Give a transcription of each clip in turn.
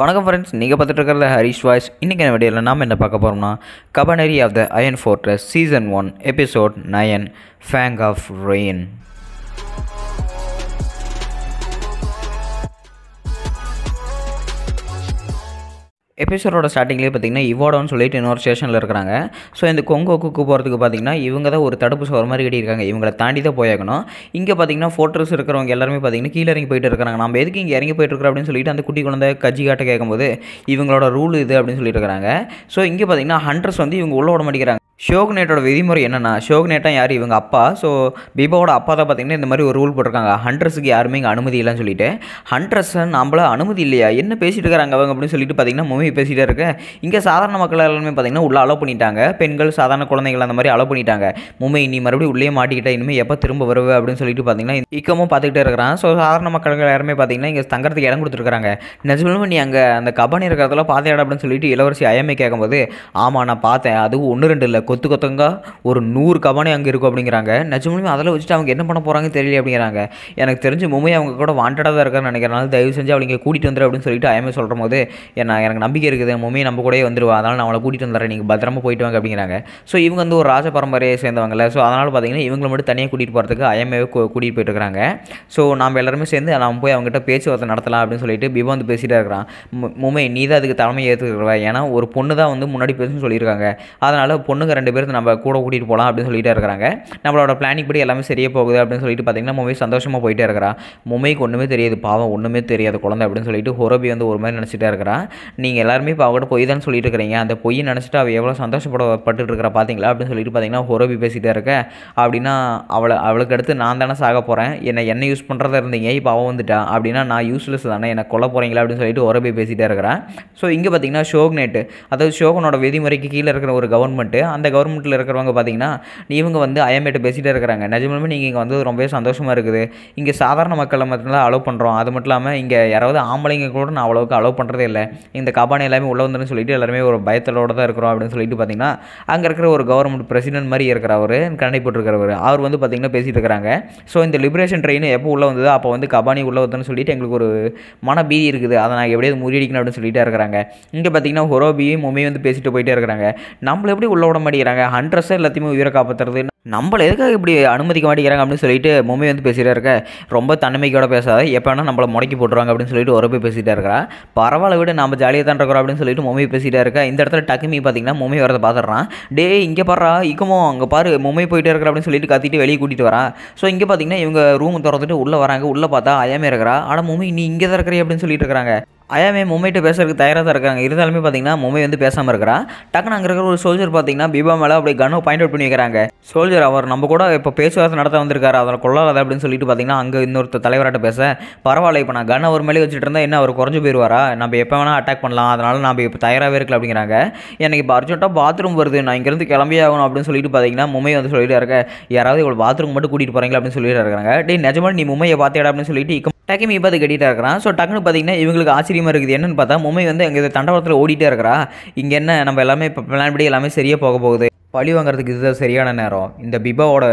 வணக்கம் ஃப்ரெண்ட்ஸ் நீங்கள் பார்த்துட்டு இருக்கிற ஹரிஷ் வாய்ஸ் இன்றைக்கி என்ன வீடியோவில் நாம் என்ன பார்க்க போகிறோம்னா Kabaneri of the Iron Fortress season one episode nine fang of rain எபிசோடோட ஸ்டார்டிங்லேயே பார்த்தீங்கன்னா இவோடான்னு சொல்லிட்டு இன்னொரு ஸ்டேஷனில் இருக்கிறாங்க ஸோ இந்த கொங்கோக்கு போகிறதுக்கு பார்த்தீங்கன்னா இவங்க தான் ஒரு தடுப்பு சோறு மாதிரி கட்டியிருக்காங்க இவங்களை தாண்டி தான் போயாகணும் இங்கே பார்த்தீங்கன்னா ஃபோட்டோஸ் இருக்கிறவங்க எல்லாருமே பார்த்தீங்கன்னா கீழே இறங்கி போயிட்டு இருக்காங்க நம்ம எதுக்கு இங்கே இறங்கி போயிட்டு இருக்கிறோம் அப்படின்னு சொல்லிட்டு அந்த குட்டி குழந்தை கஜி காட்ட கேட்கும்போது இவங்களோட ரூல் இது அப்படின்னு சொல்லிட்டு இருக்கிறாங்க ஸோ இங்கே பார்த்தீங்கன்னா ஹண்ட்ரஸ் வந்து இவங்க உள்ள விட மாட்டேங்கிறாங்க ஷோக்னேட்டோட விதிமுறை என்னென்னா ஷோக்னேட்டா யார் இவங்க அப்பா ஸோ பீபாவோட அப்பா தான் பார்த்தீங்கன்னா இந்த மாதிரி ஒரு ரூல் போட்டிருக்காங்க ஹண்ட்ரஸுக்கு யாருமே இங்கே அனுமதி இல்லைன்னு சொல்லிட்டு ஹண்ட்ரஸ் நம்மளால் அனுமதி இல்லையா என்ன பேசிட்டு இருக்காங்க அவங்க அப்படின்னு சொல்லிட்டு பார்த்திங்கன்னா மூவி பேசிகிட்டே இருக்கேன் இங்கே சாதாரண மக்கள் எல்லாமே பார்த்திங்கன்னா உள்ளே அலோவ் பண்ணிட்டாங்க பெண்கள் சாதாரண குழந்தைகள் அந்த மாதிரி அலோவ் பண்ணிட்டாங்க மும்பை நீ மறுபடியும் உள்ளே மாட்டிக்கிட்டே இனிமேல் எப்போ திரும்ப வருவ அப்படின்னு சொல்லிட்டு பார்த்திங்கன்னா இக்கமும் பார்த்துக்கிட்டே இருக்கிறான் ஸோ சாதாரண மக்கள் யாருமே பார்த்திங்கன்னா இங்கே தங்கறதுக்கு இடம் கொடுத்துருக்காங்க நிஜமும் நீ அங்கே அந்த கபானி இருக்கிறதெல்லாம் பார்த்தேடா அப்படின்னு சொல்லிட்டு இளவரசி அயமே கேட்கும்போது ஆமாம் நான் பார்த்தேன் அதுவும் ஒன்று ரெண்டு இல்லை கொத்து கொத்தங்க ஒரு நூறு கபானி அங்கே இருக்கும் அப்படிங்கிறாங்க நிஜமுமே அதில் வச்சுட்டு அவங்க என்ன பண்ண போகிறாங்க தெரியல அப்படிங்கிறாங்க எனக்கு தெரிஞ்சு மும்பை அவங்க கூட வாண்டடாக தான் இருக்கான்னு நினைக்கிறனால தயவு செஞ்சு அவங்க கூட்டிகிட்டு வந்துரு அப்படின்னு சொல்லிட்டு அயமே சொல்கிற போது என்ன எனக்கு நம்பிக்கை இருக்குது மும்பை நம்ம கூட வந்துருவா அதனால் நான் அவளை கூட்டிகிட்டு வந்துடுறேன் நீங்கள் பத்திரமா போயிட்டு வாங்க அப்படிங்கிறாங்க ஸோ இவங்க வந்து ஒரு ராஜ பரம்பரையை சேர்ந்தவங்கள ஸோ அதனால் பார்த்தீங்கன்னா இவங்களை மட்டும் தனியாக கூட்டிகிட்டு போகிறதுக்கு ஐஎம்ஏவை கூட்டிகிட்டு போயிட்டு இருக்கிறாங்க ஸோ நாம் எல்லாருமே சேர்ந்து நம்ம போய் அவங்ககிட்ட பேச்சுவார்த்தை நடத்தலாம் அப்படின்னு சொல்லிட்டு பிபா வந்து பேசிகிட்டே இருக்கிறான் மும்பை நீ தான் அதுக்கு தலைமை ஏற்றுக்கிறவ ஏன்னா ஒரு பொண்ணு தான் வந்து முன்னாடி பேசுன்னு சொல்லியிருக்காங்க அதனால் பொண்ணுங்க ரெண்டு பேரும் நம்ம கூட கூட்டிகிட்டு போகலாம் அப்படின்னு சொல்லிட்டு இருக்கிறாங்க நம்மளோட பிளானிங் படி எல்லாமே சரியே போகுது அப்படின்னு சொல்லிட்டு பார்த்தீங்கன்னா மும்பை சந்தோஷமாக போயிட்டே இருக்கிறான் மும்பைக்கு ஒன்றுமே தெரியாது பாவம் ஒன்றுமே தெரியாது குழந்தை அப்படின்னு சொல்லிட்டு ஹொரபி வந்து ஒரு மாதிரி நினச்சிட்டே இருக்கிறான் நீங்கள் எல்லாருமே இப்போ அவங்ககிட்ட பொய் தான் சொல்லிட்டு இருக்கிறீங்க அந்த பொய் நினச்சிட்டு அவள் எவ்வளோ சந்தோஷப்படப்பட்டு இருக்கிறா பார்த்தீங்களா அப்படின்னு சொல்லிட்டு பார்த்தீங்கன்னா ஹொரபி பேசிகிட்டே இருக்க அப்படின்னா அவளை அவளுக்கு அடுத்து நான் தானே சாக போகிறேன் என்னை என்ன யூஸ் பண்ணுறதா இருந்தீங்க இப்போ அவன் வந்துட்டான் அப்படின்னா நான் யூஸ்லெஸ் தானே என்னை கொல்ல போகிறீங்களா அப்படின்னு சொல்லிட்டு ஹொரபி பேசிகிட்டே இருக்கிறேன் ஸோ இங்கே பார்த்தீங்கன்னா நேட்டு அதாவது ஷோகனோட விதிமுறைக்கு கீழே இருக்கிற ஒரு கவர்மெண்ட்டு அந்த அந்த கவர்மெண்ட்டில் இருக்கிறவங்க பார்த்தீங்கன்னா இவங்க வந்து அயமேட்டு பேசிகிட்டே இருக்கிறாங்க நிஜமாலுமே நீங்கள் இங்கே வந்து ரொம்பவே சந்தோஷமாக இருக்குது இங்கே சாதாரண மக்களை மட்டும்தான் அலோவ் பண்ணுறோம் அது மட்டும் இல்லாமல் இங்கே யாராவது ஆம்பளைங்க கூட நான் அவ்வளோக்கு அலோவ் பண்ணுறதே இல்லை இந்த காபானி எல்லாமே உள்ளே வந்துருன்னு சொல்லிட்டு எல்லாருமே ஒரு பயத்தலோடு தான் இருக்கிறோம் அப்படின்னு சொல்லிட்டு பார்த்தீங்கன்னா அங்கே இருக்கிற ஒரு கவர்மெண்ட் பிரசிடென்ட் மாதிரி இருக்கிற அவர் கண்ணை போட்டுருக்கிறவர் அவர் வந்து பார்த்திங்கன்னா பேசிகிட்டு இருக்கிறாங்க ஸோ இந்த லிபரேஷன் ட்ரெயின் எப்போ உள்ளே வந்தது அப்போ வந்து கபானி உள்ளே வந்துன்னு சொல்லிட்டு எங்களுக்கு ஒரு மன பீதி இருக்குது அதை நாங்கள் எப்படியாவது முறியடிக்கணும் அப்படின்னு சொல்லிட்டு இருக்கிறாங்க இங்கே பார்த்தீங்கன்னா ஹொரோபியும் மொமையும் வந்து பேசிட்டு போயிட்டே இருக்கிறாங்க நம்மளை எப்படி உள்ள விட மாட்டேன் மாட்டேங்கிறாங்க ஹண்ட்ரஸை எல்லாத்தையுமே உயிரை காப்பாற்றுறது நம்மளை எதுக்காக இப்படி அனுமதிக்க மாட்டேங்கிறாங்க அப்படின்னு சொல்லிட்டு மொம்மி வந்து பேசிகிட்டே இருக்க ரொம்ப தன்னமைக்கையோட பேசாத எப்போ வேணால் நம்மளை முடக்கி போட்டுருவாங்க அப்படின்னு சொல்லிட்டு ஒரு போய் பேசிகிட்டே இருக்கிறா பரவாயில்ல விட நம்ம ஜாலியாக தான் இருக்கிறோம் அப்படின்னு சொல்லிட்டு மொம்மி பேசிகிட்டே இருக்கா இந்த இடத்துல டக்குமி பார்த்தீங்கன்னா மொம்மி வரதை பார்த்துட்றான் டே இங்கே பாடுறா இக்கமோ அங்கே பாரு மும்பை போயிட்டே இருக்கிற அப்படின்னு சொல்லிட்டு கத்திட்டு வெளியே கூட்டிகிட்டு வரான் ஸோ இங்கே பார்த்தீங்கன்னா இவங்க ரூம் திறந்துட்டு உள்ளே வராங்க உள்ளே பார்த்தா அயாமே இருக்கிறா ஆனால் மும்மி நீ இங்கே தான் இருக்கிறே அப்படின்னு சொல்லிட்டு இருக்கிறாங்க அயாமே மும்பைட்டு பேசுறதுக்கு தயாராக தான் இருக்காங்க இருந்தாலுமே பார்த்தீங்கன்னா மும்பை வந்து பேசாமல் இருக்கிறா டக்குன்னு அங்கே இருக்கிற ஒரு சோல்ஜர் பார்த்தீங்கன்னா பீபா மேலே அப்படி கன்னை பாயிண்ட் அவுட் பண்ணி வைக்கிறாங்க சோல்ஜர் அவர் நம்ம கூட இப்போ பேச்சுவார்த்தை நடத்த வந்திருக்காரு அதில் கொள்ளாத அப்படின்னு சொல்லிட்டு பார்த்தீங்கன்னா அங்கே இன்னொருத்த தலைவராட்ட பேச பரவாயில்ல இப்போ நான் கன்னை ஒரு மேலே வச்சுட்டு இருந்தால் என்ன அவர் குறைஞ்சு போயிடுவாரா நம்ம எப்போ வேணால் அட்டாக் பண்ணலாம் அதனால் நம்ம இப்போ தயாராகவே இருக்கல அப்படிங்கிறாங்க எனக்கு இப்போ அர்ஜென்ட்டாக பாத்ரூம் வருது நான் இங்கேருந்து கிளம்பி ஆகணும் அப்படின்னு சொல்லிட்டு பார்த்தீங்கன்னா மும்பை வந்து சொல்லிட்டு இருக்க யாராவது இவ்வளோ பாத்ரூம் மட்டும் கூட்டிகிட்டு போகிறீங்களா அப்படின்னு சொல்லிட்டு இருக்காங்க டே நிஜமாக நீ மும்பையை பார்த்தேடா அப்படின்னு சொல்லிட்டு டக்குன்னு இப்போ அது கட்டிகிட்டே இருக்கிறான் ஸோ டக்குன்னு பார்த்தீங்கன்னா இவங்களுக்கு ஆச்சரியமாக இருக்குது என்னென்னு பார்த்தா மும்மை வந்து எங்கள் தண்டவாளத்தில் ஓடிட்டே இருக்கிறா இங்கே என்ன நம்ம எல்லாமே இப்போ பிளான் படி எல்லாமே சரியாக போக போகுது பழி வாங்குறதுக்கு இதுதான் சரியான நேரம் இந்த பிபாவோட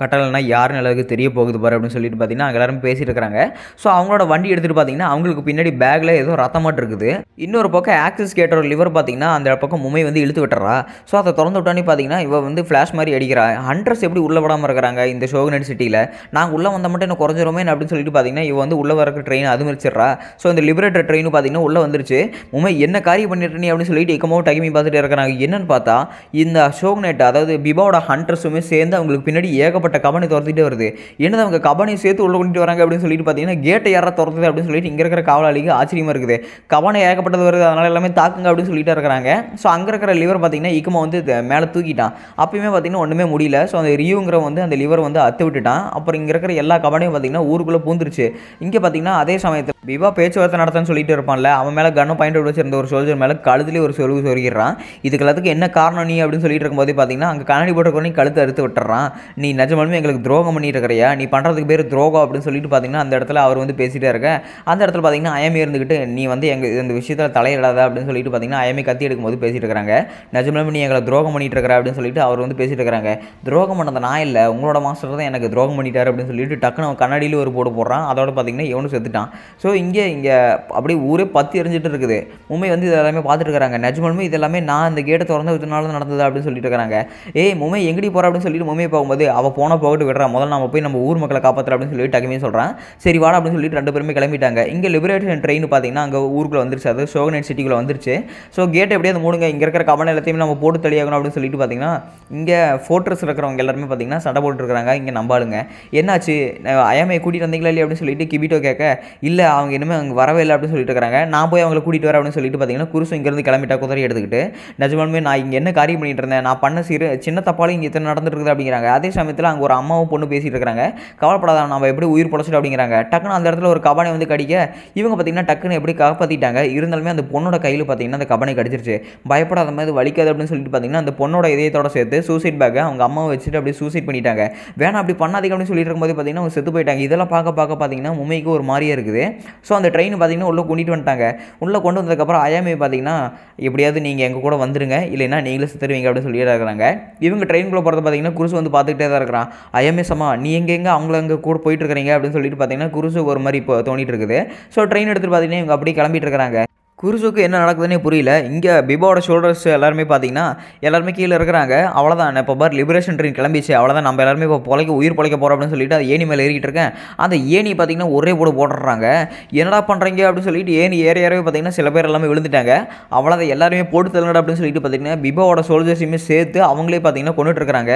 கட்டளைனா யார் நல்லதுக்கு தெரிய போகுது பாரு அப்படின்னு சொல்லிட்டு பார்த்தீங்கன்னா அங்கே எல்லாரும் பேசிட்டு இருக்கிறாங்க ஸோ அவங்களோட வண்டி எடுத்துகிட்டு பார்த்தீங்கன்னா அவங்களுக்கு பின்னாடி பேக்கில் ஏதோ ரத்தமாட்டு இருக்குது இன்னொரு பக்கம் ஆக்சிஸ் கேட்டோட லிவர் பார்த்தீங்கன்னா அந்த பக்கம் மும்மை வந்து இழுத்து விட்டுறா ஸோ அதை திறந்து விட்டோன்னே பார்த்தீங்கன்னா இவ வந்து ஃப்ளாஷ் மாதிரி அடிக்கிறா ஹண்ட்ரஸ் எப்படி உள்ளே விடாமல் இருக்கிறாங்க இந்த ஷோகனட் சிட்டியில் நாங்கள் உள்ளே வந்தால் மட்டும் என்ன குறைஞ்சிருமே அப்படின்னு சொல்லிட்டு பார்த்தீங்கன்னா இவ வந்து உள்ளே வரக்கு ட்ரெயின் அதுமரிச்சிடுறா ஸோ இந்த லிபரேட்டர் ட்ரெயின் பார்த்தீங்கன்னா உள்ளே வந்துருச்சு மும்மை என்ன காரியம் பண்ணிட்டு அப்படின்னு சொல்லிட்டு எக்கமோ டகிமி பார்த்துட்டு இருக்கிறாங்க என்னன்னு பார்த்தா இந்த ஷோகனை கபனேட் அதாவது பிபாவோட ஹண்ட்ரஸுமே சேர்ந்து அவங்களுக்கு பின்னாடி ஏகப்பட்ட கபனை துரத்திட்டே வருது என்னது அவங்க கபனை சேர்த்து உள்ள கொண்டுட்டு வராங்க அப்படின்னு சொல்லிட்டு பார்த்தீங்கன்னா கேட்டை யாரா துரத்துது அப்படின்னு சொல்லிட்டு இங்கே இருக்கிற காவலாளிக்கு ஆச்சரியமாக இருக்குது கபனை ஏகப்பட்டது வருது அதனால் எல்லாமே தாக்குங்க அப்படின்னு சொல்லிட்டு இருக்கிறாங்க ஸோ அங்கே இருக்கிற லிவர் பார்த்தீங்கன்னா இக்கமாக வந்து மேலே தூக்கிட்டான் அப்பயுமே பார்த்தீங்கன்னா ஒன்றுமே முடியல ஸோ அந்த ரியூங்கிற வந்து அந்த லிவர் வந்து அத்து விட்டுட்டான் அப்புறம் இங்கே இருக்கிற எல்லா கபனையும் பார்த்தீங்கன்னா ஊருக்குள்ளே பூந்துருச்சு இங்கே பார்த்தீங்கன்னா அதே சமயத்தில் பிபா பேச்சுவார்த்தை நடத்தன்னு சொல்லிட்டு இருப்பான்ல அவன் மேலே கன்னு பாயிண்ட் வச்சிருந்த ஒரு சோல்ஜர் மேலே கழுதுலேயே ஒரு சொல்வு சொல்கிறான் இதுக்கு எல்லாத்துக்கு என்ன காரணம் நீ அப்படின்னு சொல்லிட்டு இருக்கும்போது பார்த்தீங்கன்னா அங்கே கண்ணாடி குழந்தை கழுத்து அறுத்து விட்டுறான் நீ நிஜமாலுமே எங்களுக்கு துரோகம் பண்ணிட்டு இருக்கிறியா நீ பண்ணுறதுக்கு பேர் துரோகம் அப்படின்னு சொல்லிட்டு பார்த்தீங்கன்னா அந்த இடத்துல அவர் வந்து பேசிகிட்டே இருக்க அந்த இடத்துல பார்த்தீங்கன்னா அயமே இருந்துக்கிட்டு நீ வந்து எங்கள் இந்த விஷயத்தில் தலையிடாத அப்படின்னு சொல்லிட்டு பார்த்தீங்கன்னா அயமே கத்தி எடுக்கும்போது பேசிகிட்டு இருக்கிறாங்க நிஜமாலுமே நீ எங்களை துரோகம் பண்ணிட்டு இருக்கிற அப்படின்னு சொல்லிட்டு அவர் வந்து பேசிகிட்டு இருக்கிறாங்க துரோகம் பண்ணது நான் இல்லை உங்களோட மாஸ்டர் தான் எனக்கு துரோகம் பண்ணிட்டார் அப்படின்னு சொல்லிட்டு டக்குனு அவன் கண்ணாடியில் ஒரு போடு போடுறான் அதோட பார்த்தீங்கன்னா இவனும் செத்துட்டான் ஸோ இங்கே இங்கே அப்படியே ஊரே பத்து எரிஞ்சிட்டு இருக்குது உண்மை வந்து இதெல்லாமே பார்த்துட்டு இருக்கிறாங்க நிஜமாலுமே இதெல்லாமே நான் அந்த கேட்டை திறந்து விட்டனால நடந்தது அப்படின்னு சொல்லிட்டு இருக்கிறாங்க சொல்லிட்டாங்க ஏய் மொமே எங்கடி போகிற அப்படின்னு சொல்லிட்டு மொமே போகும்போது அவள் போனால் போகட்டு விடுறா முதல்ல நம்ம போய் நம்ம ஊர் மக்களை காப்பாற்றுற அப்படின்னு சொல்லி டக்குமே சொல்கிறான் சரி வாடா அப்படின்னு சொல்லிட்டு ரெண்டு பேருமே கிளம்பிட்டாங்க இங்கே லிபரேஷன் ட்ரெயின் பார்த்தீங்கன்னா அங்கே ஊருக்குள்ள வந்துருச்சு அது சோகனேட் சிட்டிக்குள்ள வந்துருச்சு ஸோ கேட் எப்படியே அது மூடுங்க இங்கே இருக்கிற கவனம் எல்லாத்தையுமே நம்ம போட்டு தெளியாகணும் அப்படின்னு சொல்லிட்டு பார்த்தீங்கன்னா இங்கே ஃபோட்டோஸ் இருக்கிறவங்க எல்லாருமே பார்த்தீங்கன்னா சண்டை போட்டுருக்காங்க இங்கே நம்பாளுங்க என்னாச்சு அயமையை கூட்டிகிட்டு வந்தீங்களா இல்லையா அப்படின்னு சொல்லிட்டு கிபிட்டோ கேட்க இல்லை அவங்க இனிமேல் அங்கே வரவே இல்லை அப்படின்னு சொல்லிட்டு இருக்கிறாங்க நான் போய் அவங்களை கூட்டிகிட்டு வரேன் அப்படின்னு சொல்லிட்டு பார்த்தீங்கன்னா குருசு இங்கேருந்து கிளம்பிட்டா குதிரை எடுத்துக்கிட்டு நிஜமாலுமே நான் இங்கே என்ன காரியம் பண்ணிட்டு இருந்தேன் நான் பண்ண சாதாரண சிறு சின்ன தப்பாலும் இங்கே இத்தனை நடந்துட்டு இருக்குது அப்படிங்கிறாங்க அதே சமயத்தில் அங்கே ஒரு அம்மாவும் பொண்ணு பேசிகிட்டு இருக்கிறாங்க கவலைப்படாத நம்ம எப்படி உயிர் படைச்சிட்டு அப்படிங்கிறாங்க டக்குன்னு அந்த இடத்துல ஒரு கபனை வந்து கடிக்க இவங்க பார்த்திங்கன்னா டக்குன்னு எப்படி காப்பாற்றிட்டாங்க இருந்தாலுமே அந்த பொண்ணோட கையில் பார்த்திங்கன்னா அந்த கபனை கடிச்சிருச்சு பயப்படாத மாதிரி வலிக்காது அப்படின்னு சொல்லிட்டு பார்த்திங்கன்னா அந்த பொண்ணோட இதயத்தோட சேர்த்து சூசைட் பேக்கை அவங்க அம்மாவை வச்சுட்டு அப்படியே சூசைட் பண்ணிட்டாங்க வேணாம் அப்படி பண்ணாதீங்க அப்படின்னு சொல்லிட்டு இருக்கும்போது பார்த்திங்கன்னா அவங்க செத்து போயிட்டாங்க இதெல்லாம் பார்க்க பார்க்க பார்த்திங்கன்னா உண்மைக்கு ஒரு மாதிரியே இருக்குது ஸோ அந்த ட்ரெயின் பார்த்திங்கன்னா உள்ளே கூட்டிகிட்டு வந்துட்டாங்க உள்ளே கொண்டு வந்ததுக்கப்புறம் அயாமே பார்த்திங்கன்னா எப்படியாவது நீங்கள் எங்கள் கூட வந்துடுங்க இல்லைன்னா நீங்களே செத்துருவீங்க அப்படின்னு சொல்லிடுறாங்க இருக்கிறாங்க இவங்க ட்ரெயின்குள்ளே போகிறத பார்த்தீங்கன்னா குருசு வந்து பார்த்துக்கிட்டே தான் இருக்கிறான் அம்மா நீ எங்கே அவங்கள அங்கே கூட போயிட்டு இருக்கிறீங்க அப்படின்னு சொல்லிட்டு பார்த்தீங்கன்னா குருசு ஒரு மாதிரி இப்போ தோணிட்டு இருக்குது ஸோ ட்ரெயின் எடுத்துகிட்டு பார்த்தீங்கன்னா இவங்க அப்படியே கிளம்பிட்டு இருக்கிறாங்க குருசுக்கு என்ன நடக்குதுன்னே புரியல இங்கே பிபாவோட ஷோல்டர்ஸ் எல்லாருமே பார்த்தீங்கன்னா எல்லாருமே கீழே இருக்கிறாங்க அவ்வளோதான் இப்போ பார் லிபரேஷன் ட்ரெயின் கிளம்பிச்சு அவ்வளோதான் நம்ம எல்லாருமே இப்போ பொழைக்க உயிர் பிழைக்க போகிறோம் அப்படின்னு சொல்லிட்டு அது ஏணி மேலே ஏறிக்கிட்டு இருக்கேன் அந்த ஏணி பார்த்திங்கன்னா ஒரே போடு போடுறாங்க என்னடா பண்ணுறீங்க அப்படின்னு சொல்லிட்டு ஏணி ஏற ஏறவே பார்த்தீங்கன்னா சில பேர் எல்லாமே விழுந்துட்டாங்க அவ்வளோதான் எல்லாருமே போட்டு தள்ளுங்கடா அப்படின்னு சொல்லிட்டு பார்த்தீங்கன்னா பிபாவோட சோல்ஜர்ஸையுமே சேர்த்து அவங்களே பார்த்தீங்கன்னா கொண்டுட்டு இருக்கிறாங்க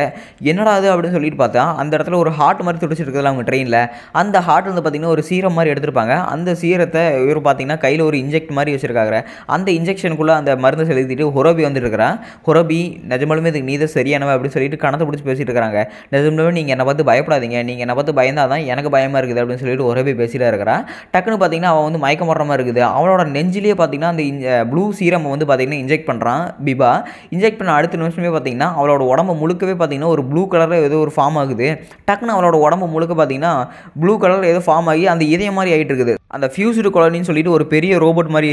என்னடா அது அப்படின்னு சொல்லிட்டு பார்த்தா அந்த இடத்துல ஒரு ஹார்ட் மாதிரி துடிச்சிருக்கிறதுல அவங்க ட்ரெயினில் அந்த ஹார்ட் வந்து பார்த்திங்கன்னா ஒரு சீரம் மாதிரி எடுத்துருப்பாங்க அந்த சீரத்தை இவர் பார்த்தீங்கன்னா கையில் ஒரு இன்ஜெக்ட் மாதிரி வச்சிருக்காங்க இருக்காங்க அந்த இன்ஜெக்ஷனுக்குள்ளே அந்த மருந்து செலுத்திட்டு ஹொரோபி வந்துருக்கிறான் ஹொரோபி நிஜமாலுமே இதுக்கு நீதை தான் அப்படின்னு சொல்லிட்டு கணத்தை பிடிச்சி பேசிட்டு இருக்கிறாங்க நிஜமாலுமே நீங்கள் என்னை பார்த்து பயப்படாதீங்க நீங்கள் என்னை பார்த்து பயந்தால் தான் எனக்கு பயமாக இருக்குது அப்படின்னு சொல்லிட்டு ஹொரோபி பேசிட்டு இருக்கிறான் டக்குன்னு பார்த்தீங்கன்னா அவன் வந்து மயக்க மாதிரி இருக்குது அவனோட நெஞ்சிலேயே பார்த்தீங்கன்னா அந்த ப்ளூ சீரம் வந்து பார்த்தீங்கன்னா இன்ஜெக்ட் பண்ணுறான் பிபா இன்ஜெக்ட் பண்ண அடுத்த நிமிஷமே பார்த்தீங்கன்னா அவளோட உடம்பு முழுக்கவே பார்த்தீங்கன்னா ஒரு ப்ளூ கலரில் ஏதோ ஒரு ஃபார்ம் ஆகுது டக்குன்னு அவளோட உடம்பு முழுக்க பார்த்தீங்கன்னா ப்ளூ கலரில் ஏதோ ஃபார்ம் ஆகி அந்த இதே மாதிரி ஆகிட்டு இருக்குது அந்த ஃபியூசுடு கொலனின்னு சொல்லிட்டு ஒரு பெரிய ரோபோட் மாதிரி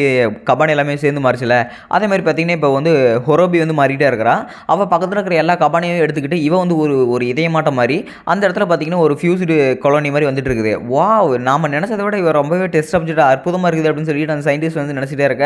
கபான் எல்லாமே சேர்ந்து மாறிச்சில்ல அதே மாதிரி பார்த்தீங்கன்னா இப்போ வந்து ஹொரோபி வந்து மாறிட்டே இருக்கிறான் அவள் பக்கத்தில் இருக்கிற எல்லா கபானையும் எடுத்துக்கிட்டு இவன் வந்து ஒரு ஒரு இதயமாட்டம் மாதிரி அந்த இடத்துல பார்த்தீங்கன்னா ஒரு ஃபியூசுடு கொலனி மாதிரி வந்துட்டு இருக்குது வா நாம் நினச்சதை விட இவன் ரொம்பவே டெஸ்ட் சப்ஜெக்ட் அற்புதமாக இருக்குது அப்படின்னு சொல்லிட்டு அந்த சயின்டிஸ்ட் வந்து நினச்சிட்டே இருக்க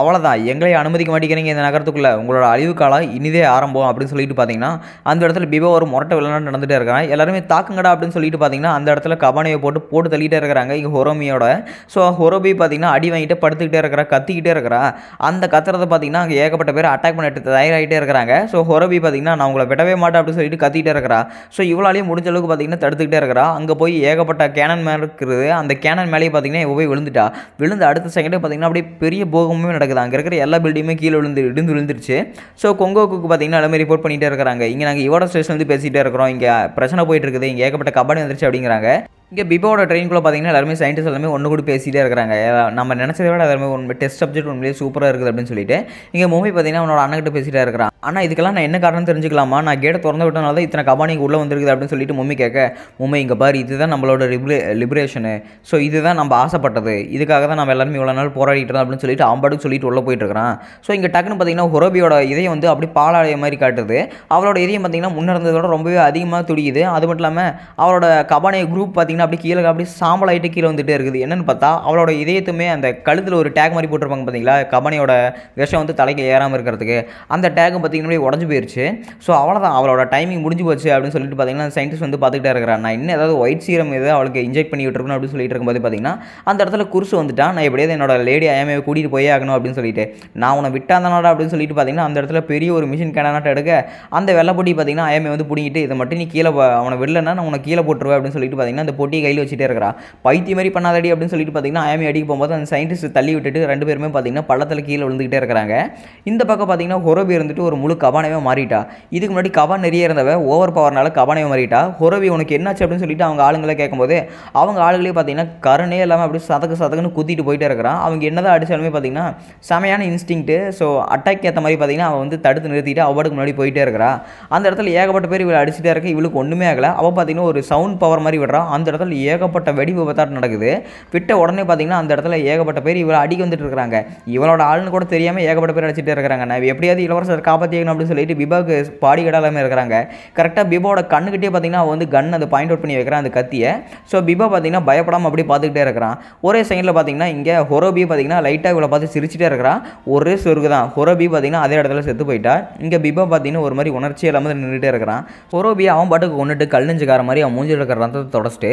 அவ்வளோதான் எங்களை அனுமதிக்க மாட்டேங்கிறீங்க இந்த நகரத்துக்குள்ளே உங்களோட அழிவு காலம் இனிதே ஆரம்பம் அப்படின்னு சொல்லிட்டு பார்த்தீங்கன்னா அந்த இடத்துல பிபோ ஒரு மொரட்டை விளையாட்டு நடந்துகிட்டே இருக்கிறாங்க எல்லாருமே தாக்குங்கடா அப்படின்னு சொல்லிட்டு பார்த்தீங்கன்னா அந்த இடத்துல கபானையை போட்டு போட்டு தள்ளிகிட்டே இருக்கிறாங்க இங்கே ஹொரோமியோட ஸோ ஹொரோபி பார்த்திங்கன்னா அடி வாங்கிட்டு படுத்துக்கிட்டே இருக்கிறா கத்திக்கிட்டே இருக்கிறா அந்த கத்துறதை பார்த்திங்கன்னா அங்கே ஏகப்பட்ட பேர் அட்டாக் பண்ணிட்டு தயாராகிட்டே இருக்கிறாங்க ஸோ ஹொரோபி பார்த்திங்கன்னா நான் உங்களை விடவே மாட்டேன் அப்படின்னு சொல்லிட்டு கத்திக்கிட்டே இருக்கிறா ஸோ இவ்வளாலேயும் முடிஞ்ச அளவுக்கு பார்த்திங்கன்னா தடுத்துக்கிட்டே இருக்கிறா அங்கே போய் ஏகப்பட்ட கேனன் மேலே இருக்கிறது அந்த கேனன் மேலேயே பார்த்திங்கன்னா இவ போய் விழுந்துட்டா விழுந்து அடுத்த செகண்டே பார்த்திங்கன்னா அப்படியே பெரிய போகமே நடக்குது அங்கே இருக்கிற எல்லா பில்டிங்குமே கீழே விழுந்து இடிந்து விழுந்துருச்சு ஸோ கொங்கோக்கு பார்த்திங்கன்னா எல்லாமே ரிப்போர்ட் பண்ணிகிட்டே இருக்கிறாங்க இங்கே நாங்கள் இவோட ஸ்டேஷன் வந்து பேசிகிட்டே இருக்கிறோம் இங்கே பிரச்சனை போயிட்டு இருக்குது இங்கே ஏகப்பட்ட கபடி வந்துருச்சு அப்படிங்கிறாங்க இங்கே பிபாவோட ட்ரெயின்குள்ளே பார்த்தீங்கன்னா எல்லாருமே சயின்டிஸ்ட் எல்லாமே ஒன்று கூட பேசிகிட்டே இருக்கிறாங்க நம்ம நினச்சதை விட எல்லாருமே உண்மை டெஸ்ட் சப்ஜெக்ட் உண்மையிலேயே சூப்பராக இருக்குது அப்படின்னு சொல்லிட்டு இங்கே மூவி பார்த்தீங்கன்னா அவனோட அண்ணகிட்ட பேசிகிட்டே இருக்கிறான் ஆனால் இதுக்கெல்லாம் நான் என்ன காரணம் தெரிஞ்சுக்கலாமா நான் கேட்டை திறந்து விட்டனால தான் இத்தனை கபானிக்கு உள்ளே வந்திருக்குது அப்படின்னு சொல்லிட்டு மம்மி கேட்க மம்மி இங்கே பாரு இதுதான் நம்மளோட லிபரே லிபரேஷனு ஸோ இதுதான் நம்ம ஆசைப்பட்டது இதுக்காக தான் நம்ம எல்லாருமே இவ்வளோ நாள் போராடிட்டு இருந்தோம் அப்படின்னு சொல்லிட்டு அவன் சொல்லிட்டு உள்ளே போயிட்டு இருக்கிறான் ஸோ இங்கே டக்குன்னு பார்த்தீங்கன்னா ஹொரோபியோட இதயம் வந்து அப்படி பாலாடைய மாதிரி காட்டுது அவளோட இதயம் பார்த்தீங்கன்னா முன்னே ரொம்பவே அதிகமாக துடியுது அது மட்டும் இல்லாமல் அவளோட கபானிய குரூப் பார்த்தீங்கன்னா அப்படி கீழே அப்படி சாம்பல் ஆகிட்டு கீழே வந்துட்டே இருக்குது என்னென்னு பார்த்தா அவளோட இதயத்துமே அந்த கழுத்தில் ஒரு டேக் மாதிரி போட்டிருப்பாங்க பார்த்தீங்களா கபனியோட விஷம் வந்து தலைக்கு ஏறாமல் இருக்கிறதுக்கு அந்த டேக்கும் பார்த்தீங்கன்னா உடஞ்சி போயிடுச்சு ஸோ அவ்வளோதான் அவளோட டைமிங் முடிஞ்சு போச்சு அப்படின்னு சொல்லிட்டு பார்த்தீங்கன்னா சயின்டிஸ்ட் வந்து பார்த்துக்கிட்டே இருக்கிறான் நான் இன்னும் ஏதாவது ஒயிட் சீரம் எதாவது அவளுக்கு இன்ஜெக்ட் பண்ணி விட்டுருக்கணும் அப்படின்னு சொல்லிட்டு இருக்கும்போது பார்த்தீங்கன்னா அந்த இடத்துல குருசு வந்துட்டா நான் எப்படியாவது என்னோட லேடி ஐஎம்ஏ கூட்டிகிட்டு போயே ஆகணும் அப்படின்னு சொல்லிட்டு நான் உன்னை விட்டாந்தானோட அப்படின்னு சொல்லிட்டு பார்த்தீங்கன்னா அந்த இடத்துல பெரிய ஒரு மிஷின் கேனாட்ட எடுக்க அந்த வெள்ளை போட்டி பார்த்தீங்கன்னா ஐஎம்ஏ வந்து பிடிங்கிட்டு இதை மட்டும் நீ கீழே அவனை விடலன்னா நான் உனக்கு கீழே போட்டுருவேன் அப்படின்னு சொல்லிட்டு பார்த்தீங்கன்னா அந்த பொட்டி கையில் வச்சுட்டே இருக்கிறா பைத்தி மாதிரி பண்ணாதடி அப்படின்னு சொல்லிட்டு பார்த்தீங்கன்னா ஆயாமி அடிக்க போகும்போது அந்த சயின்டிஸ்ட் தள்ளி விட்டுட்டு ரெண்டு பேருமே பார்த்தீங்கன்னா பள்ளத்தில் கீழே விழுந்துகிட்டே இருக்கிறாங்க இந்த பக்கம் பார்த்தீங்கன்னா ஹொரபி இருந்துட்டு ஒரு முழு கபானவே மாறிட்டா இதுக்கு முன்னாடி கபான் நிறைய இருந்தவ ஓவர் பவர்னால கபானவே மாறிட்டா ஹொரபி உனக்கு என்னாச்சு அப்படின்னு சொல்லிட்டு அவங்க ஆளுங்களை கேட்கும்போது அவங்க ஆளுங்களே பார்த்தீங்கன்னா கருணே இல்லாமல் அப்படியே சதக்கு சதக்குன்னு குத்திட்டு போயிட்டே இருக்கிறான் அவங்க என்னதான் அடித்தாலுமே பார்த்தீங்கன்னா செமையான இன்ஸ்டிங்க்ட்டு ஸோ அட்டாக் ஏற்ற மாதிரி பார்த்தீங்கன்னா அவன் வந்து தடுத்து நிறுத்திட்டு அவ்வளோக்கு முன்னாடி போயிட்டே இருக்கிறா அந்த இடத்துல ஏகப்பட்ட பேர் இவளை அடிச்சுட்டே இருக்க இவளுக்கு ஒன்றுமே ஆகலை அவள் பார்த்தீங்கன்னா ஒரு சவுண்ட் பவர் மாதிரி விடுறா அந்த இடத்துல ஏகப்பட்ட வெடி விபத்தாட்டம் நடக்குது விட்ட உடனே பார்த்தீங்கன்னா அந்த இடத்துல ஏகப்பட்ட பேர் இவளை அடிக்க வந்துட்டு இருக்கிறாங்க இவளோட ஆளுன்னு கூட தெரியாமல் ஏகப்பட்ட பேர் அடிச்சுட்டு இருக்கிறாங்க எப்படியாவது இளவரசர் காப்பாற்றிக்கணும் அப்படின்னு சொல்லிட்டு பிபாவுக்கு பாடி கடலாமல் இருக்கிறாங்க கரெக்டாக பிபாவோட கண்ணுக்கிட்டே பார்த்தீங்கன்னா வந்து கன் அதை பாயிண்ட் அவுட் பண்ணி வைக்கிறான் அந்த கத்தியை ஸோ பிபா பார்த்தீங்கன்னா பயப்படாமல் அப்படி பார்த்துக்கிட்டே இருக்கிறான் ஒரே செகண்டில் பார்த்தீங்கன்னா இங்கே ஹொரோபி பார்த்தீங்கன்னா லைட்டாக இவ்வளோ பார்த்து சிரிச்சிட்டே இருக்கிறான் ஒரே சொருக்கு தான் ஹொரோபி பார்த்தீங்கன்னா அதே இடத்துல செத்து போயிட்டா இங்கே பிபா பார்த்தீங்கன்னா ஒரு மாதிரி உணர்ச்சி இல்லாமல் நின்றுட்டே இருக்கிறான் ஹொரோபி அவன் பாட்டுக்கு கொண்டுட்டு கல் நெஞ்சுக்கார மாதிரி அவன் மூஞ்சி இருக்கிற ரத்தத்தை தொடச்சிட்டு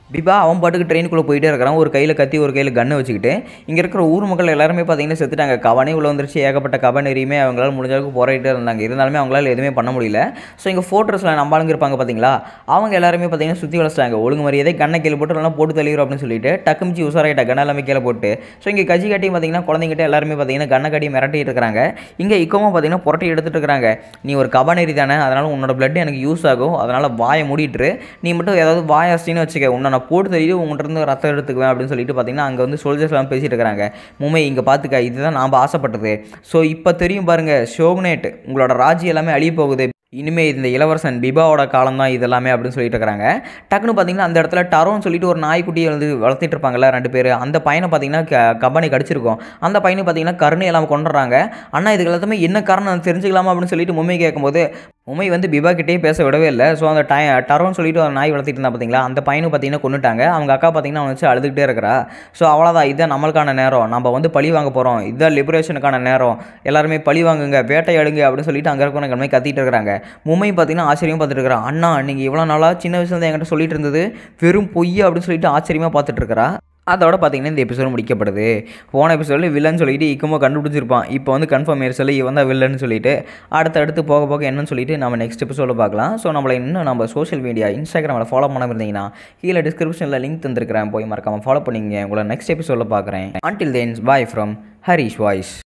பிபா அவன் பாட்டுக்கு ட்ரெயினுக்குள்ளே போயிட்டே இருக்கிறான் ஒரு கையில் கத்தி ஒரு கையில் கண்ணை வச்சுக்கிட்டு இங்கே இருக்கிற ஊர் மக்கள் எல்லாருமே பார்த்தீங்கன்னா செத்துட்டாங்க கவனே உள்ள வந்துருச்சு ஏகப்பட்ட கவன் எரியுமே அவங்களால முடிஞ்ச அளவுக்கு இருந்தாங்க இருந்தாலுமே அவங்களால எதுவுமே பண்ண முடியல ஸோ இங்கே ஃபோட்டோஸில் நம்ம இருப்பாங்க பார்த்தீங்களா அவங்க எல்லாருமே பார்த்தீங்கன்னா சுற்றி வளர்ச்சிட்டாங்க ஒழுங்கு மரியாதை கண்ணை கீழே போட்டு நல்லா போட்டு தெளிவிடும் அப்படின்னு சொல்லிட்டு டக்குமிச்சி உசாராயிட்ட கண்ணை எல்லாமே கீழே போட்டு ஸோ இங்கே கஜி கட்டியும் பார்த்தீங்கன்னா குழந்தைங்கிட்ட எல்லாருமே பார்த்தீங்கன்னா கண்ணை கட்டி மிரட்டிட்டு இருக்கிறாங்க இங்கே இக்கோமும் பார்த்தீங்கன்னா புரட்டி எடுத்துகிட்டு இருக்கிறாங்க நீ ஒரு கபானேரி தானே அதனால் உன்னோட பிளட் எனக்கு யூஸ் ஆகும் அதனால் வாயை மூடிட்டு நீ மட்டும் ஏதாவது வாய் அசின்னு வச்சுக்க உன்னை நான் போட்டு தெரியுது உங்கள்கிட்ட ரத்தம் எடுத்துக்குவேன் அப்படின்னு சொல்லிட்டு பார்த்தீங்கன்னா அங்கே வந்து சோல்ஜர்ஸ்லாம் பேசிகிட்டு இருக்கிறாங்க மும்பை இங்கே பார்த்துக்க இதுதான் நாம் ஆசைப்பட்டது ஸோ இப்போ தெரியும் பாருங்கள் ஷோக்னேட் உங்களோட ராஜி எல்லாமே அழிய போகுது இனிமேல் இந்த இளவரசன் பிபாவோட காலம் தான் இது எல்லாமே அப்படின்னு சொல்லிட்டு இருக்கிறாங்க டக்குன்னு பார்த்தீங்கன்னா அந்த இடத்துல டரோன் சொல்லிட்டு ஒரு நாய்க்குட்டியை வந்து வளர்த்துட்டு இருப்பாங்கல்ல ரெண்டு பேர் அந்த பையனை பார்த்தீங்கன்னா க கடிச்சிருக்கோம் அந்த பையனை பார்த்தீங்கன்னா கருணை எல்லாம் கொண்டுறாங்க ஆனால் இதுக்கு எல்லாத்தையுமே என்ன காரணம் தெரிஞ்சுக்கலாமா அப்படின்னு சொல்லிட்டு மும்மை கேட்கும்போது உமை வந்து பிபா கிட்டேயே பேச விடவே இல்லை ஸோ அந்த டை டரோன்னு சொல்லிட்டு ஒரு நாய் வளர்த்திட்டு இருந்தா பார்த்தீங்களா அந்த பையனும் பார்த்தீங்கன்னா கொண்டுட்டாங்க அவங்க அக்கா பார்த்தீங்கன்னா அவன் வச்சு அழுதுகிட்டே இருக்கிறா ஸோ அவ்வளோதான் இதான் நம்மளுக்கான நேரம் நம்ம வந்து பழி வாங்க போகிறோம் இதான் லிபரேஷனுக்கான நேரம் எல்லாருமே பழி வாங்குங்க வேட்டையாடுங்க அப்படின்னு சொல்லிட்டு அங்கே இருக்கிற கிழமை கத்திட்டு இருக்கிறாங்க உமையும் பார்த்தீங்கன்னா ஆச்சரியம் பார்த்துட்டு இருக்கிறான் அண்ணா நீங்கள் இவ்வளோ நாளாக சின்ன வயசுலேருந்து என்கிட்ட சொல்லிட்டு இருந்தது வெறும் பொய் அப்படின்னு சொல்லிட்டு ஆச்சரியமாக பார்த்துட்டு இருக்கிறா அதோட பார்த்தீங்கன்னா இந்த எபிசோடு முடிக்கப்படுது போன எபிசோடில் வில்லன் சொல்லிட்டு இக்கமோ கண்டுபிடிச்சிருப்பான் இப்போ வந்து கன்ஃபார்ம் ஏறி சொல்லி இவன் தான் வில்லன் சொல்லிட்டு அடுத்தடுத்து போக போக என்னன்னு சொல்லிட்டு நம்ம நெக்ஸ்ட் எபிசோட பார்க்கலாம் ஸோ நம்மளை இன்னும் நம்ம சோஷியல் மீடியா இன்ஸ்டாகிராமில் ஃபாலோ பண்ண இருந்தீங்கன்னா கீழே டிஸ்கிரிப்ஷனில் லிங்க் தந்துருக்கிறேன் போய் மறக்காமல் ஃபாலோ பண்ணிங்க உங்களை நெக்ஸ்ட் எபிசோடில் பார்க்குறேன் until then bye from Harish voice